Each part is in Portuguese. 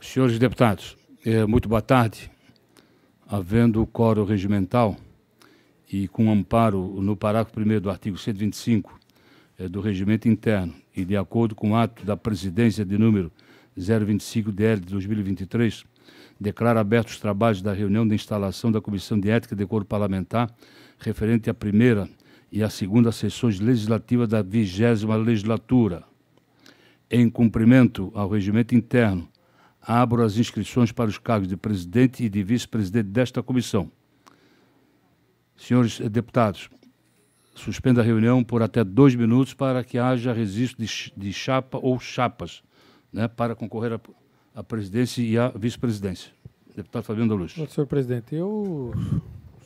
Senhores deputados, é muito boa tarde. Havendo o coro regimental e com amparo no parágrafo 1 do artigo 125 é, do regimento interno e de acordo com o ato da presidência de número 025 DL de 2023, Declaro aberto os trabalhos da reunião de instalação da Comissão de Ética e Decoro Parlamentar, referente à primeira e à segunda sessões legislativas da vigésima legislatura. Em cumprimento ao regimento interno, abro as inscrições para os cargos de presidente e de vice-presidente desta comissão. Senhores deputados, suspenda a reunião por até dois minutos para que haja registro de, de chapa ou chapas né, para concorrer a a presidência e a vice-presidência. Deputado Fabiano da Luz. Senhor presidente, eu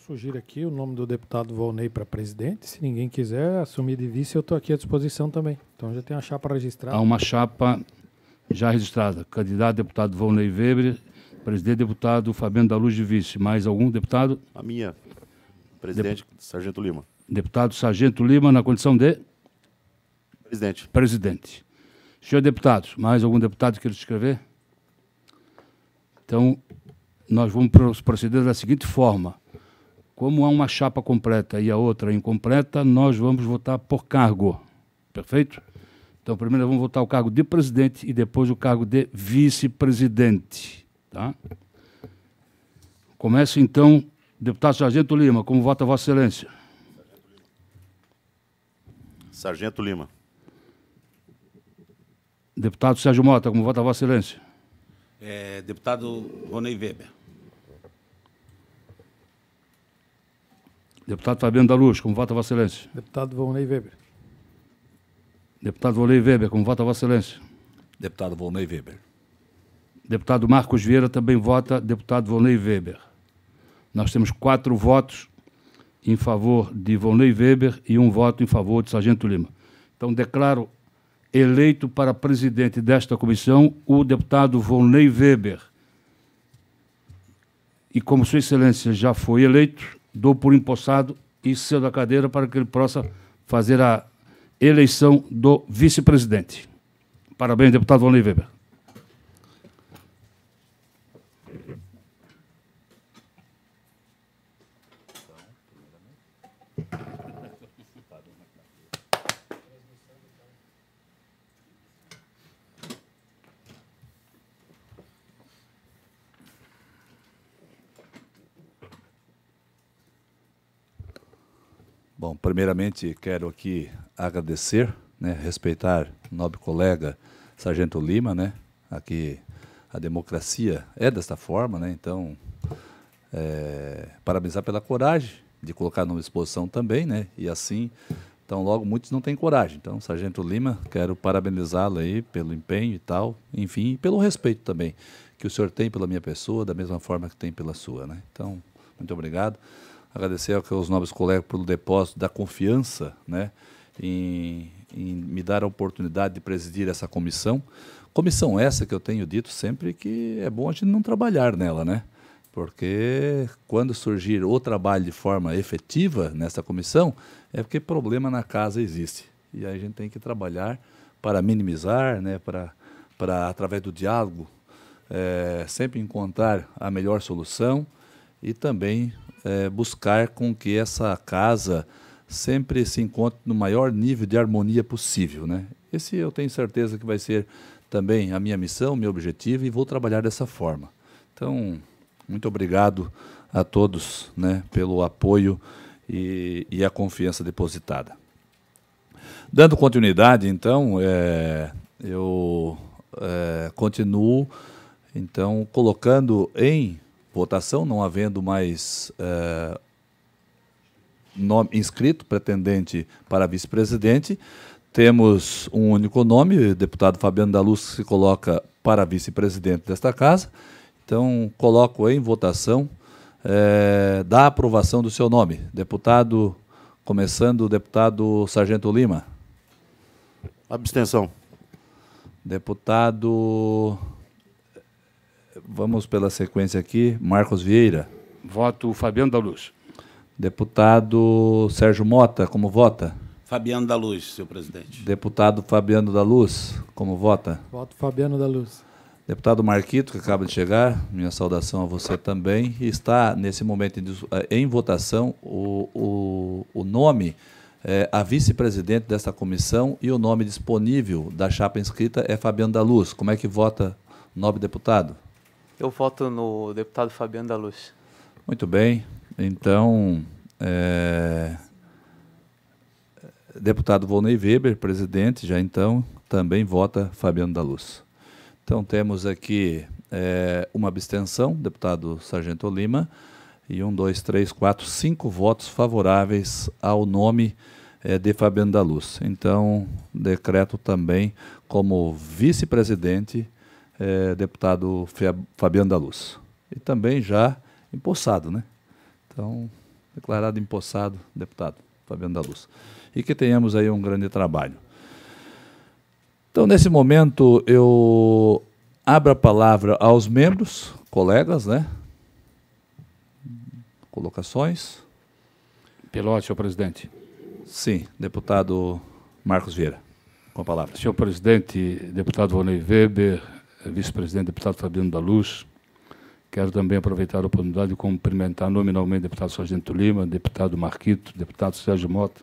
sugiro aqui o nome do deputado Volney para presidente. Se ninguém quiser assumir de vice, eu estou aqui à disposição também. Então já tem a chapa registrada. Há uma chapa já registrada. Candidato deputado Volney Weber, presidente deputado Fabiano da Luz de vice. Mais algum deputado? A minha, presidente Dep Sargento Lima. Deputado Sargento Lima, na condição de? Presidente. Presidente. Senhor deputado, mais algum deputado queira se inscrever? Então, nós vamos proceder da seguinte forma. Como há uma chapa completa e a outra incompleta, nós vamos votar por cargo. Perfeito? Então, primeiro vamos votar o cargo de presidente e depois o cargo de vice-presidente. Tá? Começa então, deputado Sargento Lima, como vota Vossa Excelência? Sargento Lima. Deputado Sérgio Mota, como vota Vossa Excelência? É, deputado Rony Weber. Deputado Fabiano da Luz, como vota Vossa Excelência? Deputado Volney Weber. Deputado Volney Weber, como vota Vossa Excelência? Deputado Volney Weber. Deputado Marcos Vieira também vota deputado Volney Weber. Nós temos quatro votos em favor de Volney Weber e um voto em favor de Sargento Lima. Então, declaro eleito para presidente desta comissão o deputado Volney Weber. E como Sua Excelência já foi eleito, dou por empossado e cedo a cadeira para que ele possa fazer a eleição do vice-presidente. Parabéns, deputado Volney Weber. Bom, primeiramente quero aqui agradecer, né, respeitar o nobre colega Sargento Lima, né? Aqui a democracia é desta forma, né? Então, é, parabenizar pela coragem de colocar numa exposição também, né? E assim, então logo muitos não têm coragem. Então, Sargento Lima, quero parabenizá-lo aí pelo empenho e tal, enfim, e pelo respeito também que o senhor tem pela minha pessoa, da mesma forma que tem pela sua, né? Então, muito obrigado agradecer aos nobres colegas pelo depósito da confiança né, em, em me dar a oportunidade de presidir essa comissão. Comissão essa que eu tenho dito sempre que é bom a gente não trabalhar nela, né? Porque quando surgir o trabalho de forma efetiva nessa comissão, é porque problema na casa existe. E aí a gente tem que trabalhar para minimizar, né, para, para através do diálogo, é, sempre encontrar a melhor solução e também é, buscar com que essa casa sempre se encontre no maior nível de harmonia possível. Né? Esse eu tenho certeza que vai ser também a minha missão, meu objetivo e vou trabalhar dessa forma. Então, muito obrigado a todos né, pelo apoio e, e a confiança depositada. Dando continuidade, então, é, eu é, continuo então colocando em votação, não havendo mais é, nome, inscrito pretendente para vice-presidente, temos um único nome, o deputado Fabiano da Luz se coloca para vice-presidente desta casa. Então, coloco em votação é, da aprovação do seu nome. Deputado, começando o deputado Sargento Lima. Abstenção. Deputado Vamos pela sequência aqui. Marcos Vieira. Voto Fabiano da Luz. Deputado Sérgio Mota, como vota? Fabiano da Luz, senhor presidente. Deputado Fabiano da Luz, como vota? Voto Fabiano da Luz. Deputado Marquito, que acaba de chegar, minha saudação a você também. Está, nesse momento, em eh, votação o, o, o nome, é, a vice-presidente desta comissão e o nome disponível da chapa inscrita é Fabiano da Luz. Como é que vota, nobre deputado? Eu voto no deputado Fabiano da Luz. Muito bem. Então, é... deputado Volney Weber, presidente, já então, também vota Fabiano da Luz. Então, temos aqui é, uma abstenção, deputado Sargento Lima, e um, dois, três, quatro, cinco votos favoráveis ao nome é, de Fabiano da Luz. Então, decreto também como vice-presidente é, deputado Fabiano da Luz. E também já empossado, né? Então, declarado empossado, deputado Fabiano da Luz. E que tenhamos aí um grande trabalho. Então, nesse momento, eu abro a palavra aos membros, colegas, né? Colocações. Pelote, senhor presidente. Sim, deputado Marcos Vieira, com a palavra. Senhor presidente, deputado Vonei Weber, eh, vice-presidente deputado Fabiano da Luz. Quero também aproveitar a oportunidade de cumprimentar nominalmente o deputado Sargento Lima, deputado Marquito, deputado Sérgio Mota,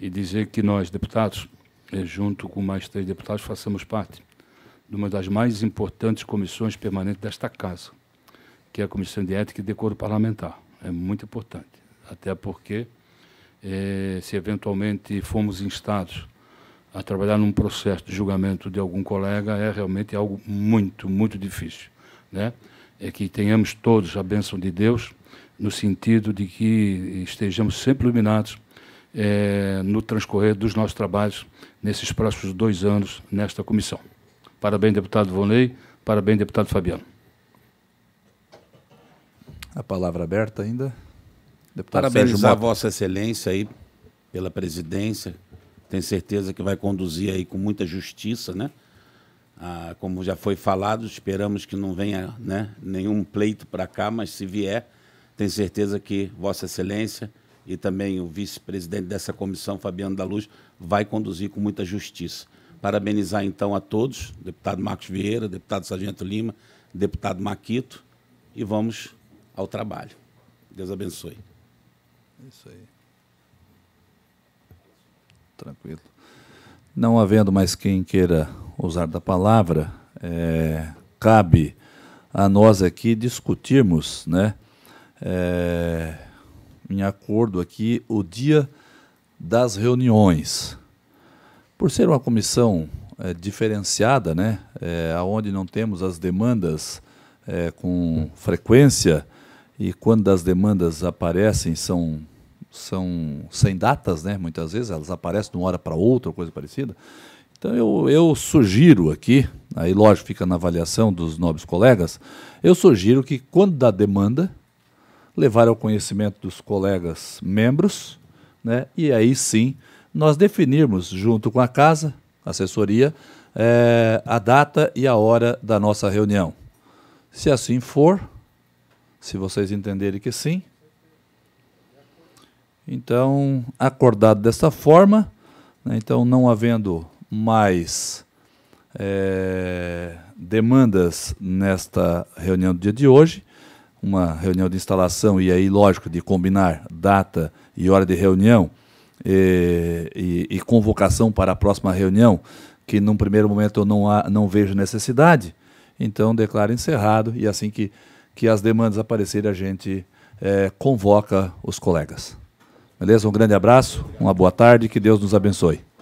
e dizer que nós, deputados, eh, junto com mais três deputados, façamos parte de uma das mais importantes comissões permanentes desta Casa, que é a Comissão de Ética e Decoro Parlamentar. É muito importante, até porque, eh, se eventualmente formos instados a trabalhar num processo de julgamento de algum colega é realmente algo muito, muito difícil. Né? É que tenhamos todos a bênção de Deus, no sentido de que estejamos sempre iluminados é, no transcorrer dos nossos trabalhos nesses próximos dois anos nesta comissão. Parabéns, deputado Vonei, parabéns, deputado Fabiano. A palavra aberta ainda. Deputado Parabenizar Vossa Excelência aí pela presidência, tenho certeza que vai conduzir aí com muita justiça, né? Ah, como já foi falado, esperamos que não venha né, nenhum pleito para cá, mas se vier, tenho certeza que Vossa Excelência e também o vice-presidente dessa comissão, Fabiano da Luz, vai conduzir com muita justiça. Parabenizar então a todos, deputado Marcos Vieira, deputado Sargento Lima, deputado Maquito, e vamos ao trabalho. Deus abençoe. É isso aí. Tranquilo. Não havendo mais quem queira usar da palavra, é, cabe a nós aqui discutirmos, né, é, em acordo aqui, o dia das reuniões. Por ser uma comissão é, diferenciada, né, é, onde não temos as demandas é, com frequência, e quando as demandas aparecem são são sem datas, né? Muitas vezes elas aparecem de uma hora para outra, coisa parecida. Então eu, eu sugiro aqui, aí lógico fica na avaliação dos nobres colegas, eu sugiro que quando dá demanda, levar ao conhecimento dos colegas membros, né? E aí sim nós definirmos junto com a casa, assessoria, é, a data e a hora da nossa reunião. Se assim for, se vocês entenderem que sim, então, acordado dessa forma, né, então não havendo mais é, demandas nesta reunião do dia de hoje, uma reunião de instalação e aí, lógico, de combinar data e hora de reunião e, eh, e, e convocação para a próxima reunião, que num primeiro momento eu não, há, não vejo necessidade, então declaro encerrado e assim que, que as demandas aparecerem, a gente é, convoca os colegas. Beleza? Um grande abraço, uma boa tarde, que Deus nos abençoe.